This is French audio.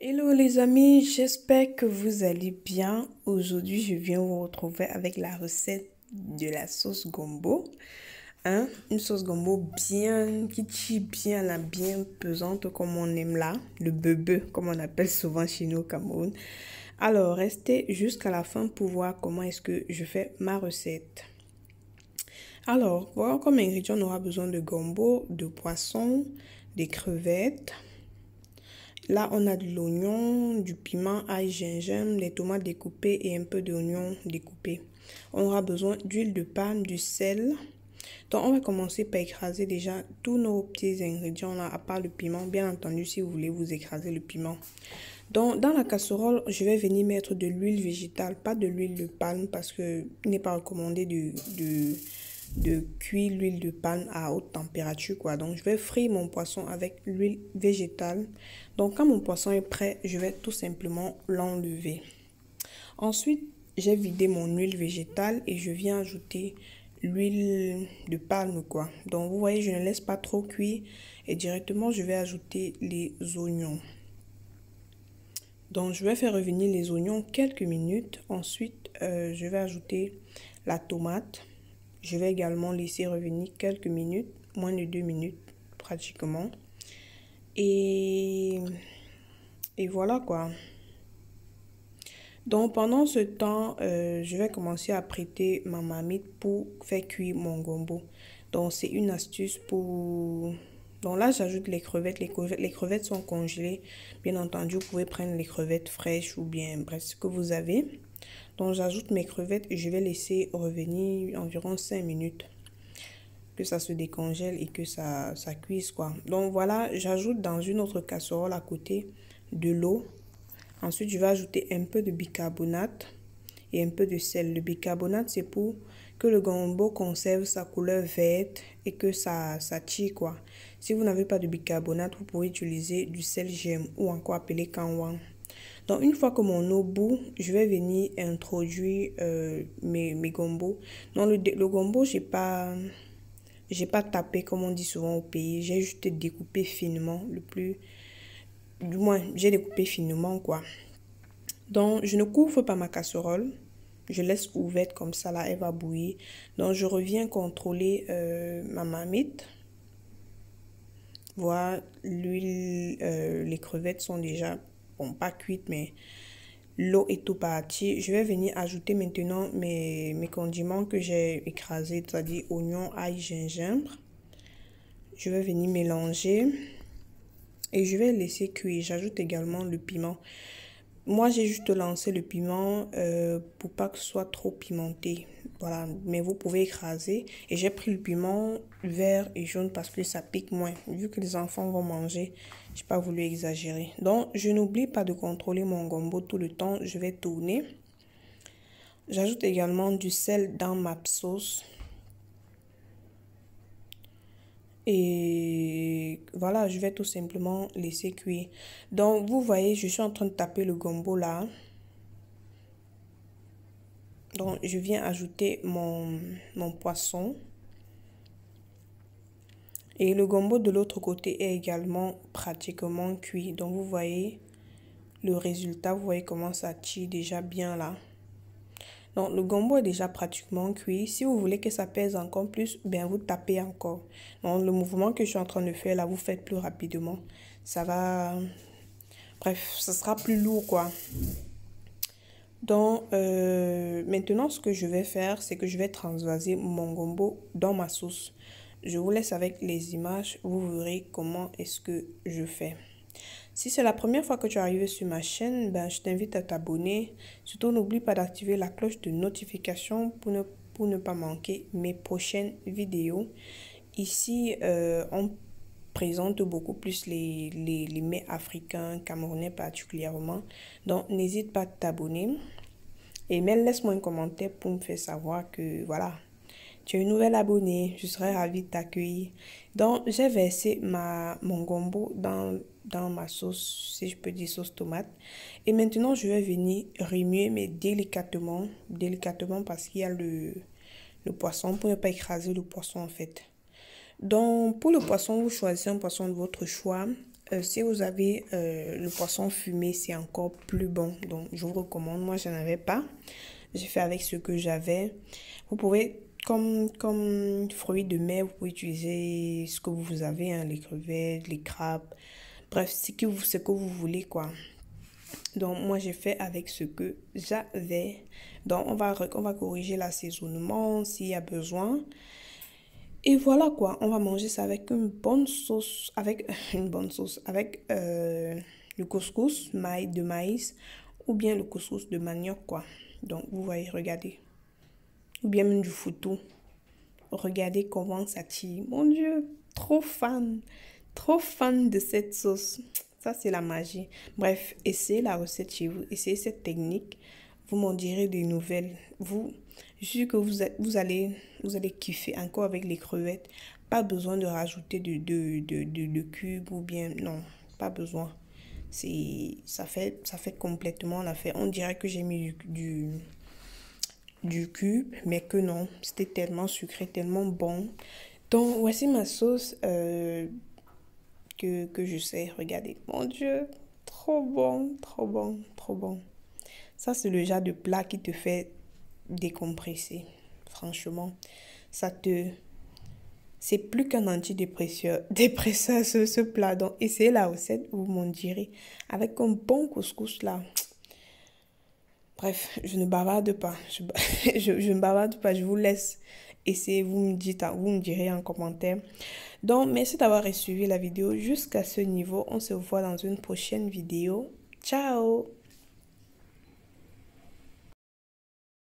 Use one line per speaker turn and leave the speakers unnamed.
Hello les amis, j'espère que vous allez bien. Aujourd'hui, je viens vous retrouver avec la recette de la sauce gombo. Hein. Une sauce gombo bien kitschy, bien bien pesante comme on aime là. Le bebe, comme on appelle souvent chez nous au Cameroun. Alors, restez jusqu'à la fin pour voir comment est-ce que je fais ma recette. Alors, voilà comme ingrédient, on aura besoin de gombo, de poisson, des crevettes, Là, on a de l'oignon, du piment, ail, gingembre, des tomates découpées et un peu d'oignon découpé. On aura besoin d'huile de palme, du sel. Donc, on va commencer par écraser déjà tous nos petits ingrédients là, à part le piment. Bien entendu, si vous voulez, vous écraser le piment. Donc, dans la casserole, je vais venir mettre de l'huile végétale, pas de l'huile de palme parce que n'est pas recommandé de de cuire l'huile de palme à haute température quoi. Donc je vais frire mon poisson avec l'huile végétale. Donc quand mon poisson est prêt, je vais tout simplement l'enlever. Ensuite, j'ai vidé mon huile végétale et je viens ajouter l'huile de palme quoi. Donc vous voyez, je ne laisse pas trop cuire et directement je vais ajouter les oignons. Donc je vais faire revenir les oignons quelques minutes. Ensuite, euh, je vais ajouter la tomate je vais également laisser revenir quelques minutes, moins de deux minutes pratiquement. Et, et voilà quoi. Donc pendant ce temps, euh, je vais commencer à prêter ma marmite pour faire cuire mon gombo. Donc c'est une astuce pour... Donc là, j'ajoute les crevettes. les crevettes. Les crevettes sont congelées. Bien entendu, vous pouvez prendre les crevettes fraîches ou bien bref, ce que vous avez. Donc j'ajoute mes crevettes et je vais laisser revenir environ 5 minutes que ça se décongèle et que ça, ça cuise quoi. Donc voilà, j'ajoute dans une autre casserole à côté de l'eau. Ensuite, je vais ajouter un peu de bicarbonate et un peu de sel. Le bicarbonate, c'est pour que le gombo conserve sa couleur verte et que ça, ça tire quoi. Si vous n'avez pas de bicarbonate, vous pouvez utiliser du sel gemme ou encore appelé kanwan. Donc une fois que mon eau bout, je vais venir introduire euh, mes, gombos. le, le gombo, j'ai pas j'ai pas tapé comme on dit souvent au pays, j'ai juste découpé finement le plus du moins, j'ai découpé finement quoi. Donc je ne couvre pas ma casserole. Je laisse ouverte comme ça, là, elle va bouillir. Donc, je reviens contrôler euh, ma marmite voir l'huile, euh, les crevettes sont déjà pas cuite, mais l'eau est tout partie Je vais venir ajouter maintenant mes, mes condiments que j'ai écrasé c'est-à-dire oignon, ail, gingembre. Je vais venir mélanger et je vais laisser cuire. J'ajoute également le piment. Moi, j'ai juste lancé le piment euh, pour pas que ce soit trop pimenté voilà, mais vous pouvez écraser. Et j'ai pris le piment vert et jaune parce que ça pique moins. Vu que les enfants vont manger, n'ai pas voulu exagérer. Donc, je n'oublie pas de contrôler mon gombo tout le temps. Je vais tourner. J'ajoute également du sel dans ma sauce. Et voilà, je vais tout simplement laisser cuire. Donc, vous voyez, je suis en train de taper le gombo là. Donc, je viens ajouter mon, mon poisson. Et le gombo de l'autre côté est également pratiquement cuit. Donc, vous voyez le résultat. Vous voyez comment ça tire déjà bien là. Donc, le gombo est déjà pratiquement cuit. Si vous voulez que ça pèse encore plus, bien vous tapez encore. Donc, le mouvement que je suis en train de faire là, vous faites plus rapidement. Ça va... Bref, ça sera plus lourd quoi. Donc, euh, maintenant, ce que je vais faire, c'est que je vais transvaser mon gombo dans ma sauce. Je vous laisse avec les images, vous verrez comment est-ce que je fais. Si c'est la première fois que tu arrives sur ma chaîne, ben, je t'invite à t'abonner. Surtout, n'oublie pas d'activer la cloche de notification pour ne, pour ne pas manquer mes prochaines vidéos. Ici, euh, on on présente beaucoup plus les, mets africains, camerounais particulièrement. Donc, n'hésite pas à t'abonner. Et même laisse-moi un commentaire pour me faire savoir que voilà, tu es une nouvelle abonnée, je serais ravie de t'accueillir. Donc, j'ai versé ma, mon gombo dans, dans ma sauce, si je peux dire sauce tomate. Et maintenant, je vais venir remuer, mais délicatement, délicatement parce qu'il y a le, le poisson, pour ne pas écraser le poisson en fait. Donc, pour le poisson, vous choisissez un poisson de votre choix. Euh, si vous avez euh, le poisson fumé, c'est encore plus bon. Donc, je vous recommande. Moi, je n'en avais pas. J'ai fait avec ce que j'avais. Vous pouvez, comme, comme fruits de mer, vous pouvez utiliser ce que vous avez, hein, les crevettes, les crabes. Bref, ce que vous, ce que vous voulez, quoi. Donc, moi, j'ai fait avec ce que j'avais. Donc, on va, on va corriger l'assaisonnement s'il y a besoin. Et voilà quoi, on va manger ça avec une bonne sauce, avec une bonne sauce, avec euh, le couscous maïs de maïs ou bien le couscous de manioc quoi. Donc vous voyez, regardez. Ou bien même du foutou. Regardez comment ça tire. Mon Dieu, trop fan, trop fan de cette sauce. Ça c'est la magie. Bref, essayez la recette chez vous, essayez cette technique. Vous m'en direz des nouvelles. Vous, je suis que vous, vous, allez, vous allez kiffer encore avec les crevettes. Pas besoin de rajouter de, de, de, de, cubes ou bien... Non, pas besoin. Ça fait, ça fait complètement l'affaire. On dirait que j'ai mis du, du cube, mais que non, c'était tellement sucré, tellement bon. Donc, voici ma sauce euh, que, que je sais. Regardez, mon Dieu, trop bon, trop bon, trop bon. Ça, c'est le genre de plat qui te fait décompresser, franchement. Ça te... C'est plus qu'un antidépresseur, dépresseur ce, plat. Donc, essayez la recette, vous m'en direz. Avec un bon couscous là. Bref, je ne bavarde pas. Je, ne bavarde pas. Je vous laisse essayer. Vous me, dites, hein, vous me direz en commentaire. Donc, merci d'avoir suivi la vidéo jusqu'à ce niveau. On se voit dans une prochaine vidéo. Ciao